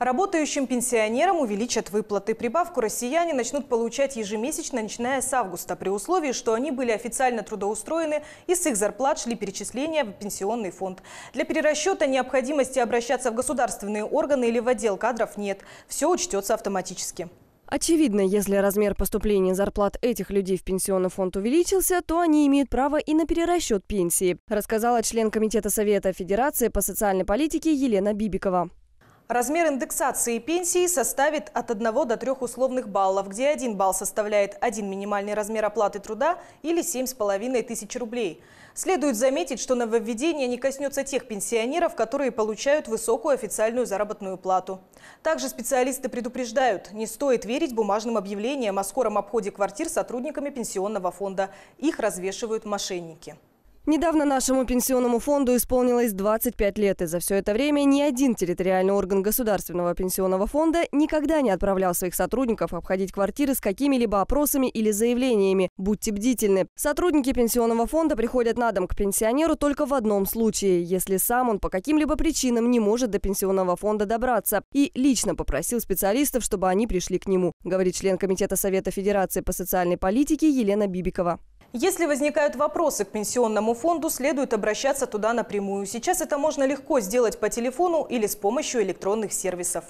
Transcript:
Работающим пенсионерам увеличат выплаты. Прибавку россияне начнут получать ежемесячно, начиная с августа, при условии, что они были официально трудоустроены и с их зарплат шли перечисления в пенсионный фонд. Для перерасчета необходимости обращаться в государственные органы или в отдел кадров нет. Все учтется автоматически. Очевидно, если размер поступления зарплат этих людей в пенсионный фонд увеличился, то они имеют право и на перерасчет пенсии, рассказала член Комитета Совета Федерации по социальной политике Елена Бибикова. Размер индексации пенсии составит от 1 до 3 условных баллов, где 1 балл составляет один минимальный размер оплаты труда или 7,5 тысяч рублей. Следует заметить, что нововведение не коснется тех пенсионеров, которые получают высокую официальную заработную плату. Также специалисты предупреждают, не стоит верить бумажным объявлениям о скором обходе квартир сотрудниками пенсионного фонда. Их развешивают мошенники. Недавно нашему пенсионному фонду исполнилось 25 лет, и за все это время ни один территориальный орган Государственного пенсионного фонда никогда не отправлял своих сотрудников обходить квартиры с какими-либо опросами или заявлениями. Будьте бдительны. Сотрудники пенсионного фонда приходят на дом к пенсионеру только в одном случае, если сам он по каким-либо причинам не может до пенсионного фонда добраться и лично попросил специалистов, чтобы они пришли к нему, говорит член Комитета Совета Федерации по социальной политике Елена Бибикова. Если возникают вопросы к пенсионному фонду, следует обращаться туда напрямую. Сейчас это можно легко сделать по телефону или с помощью электронных сервисов.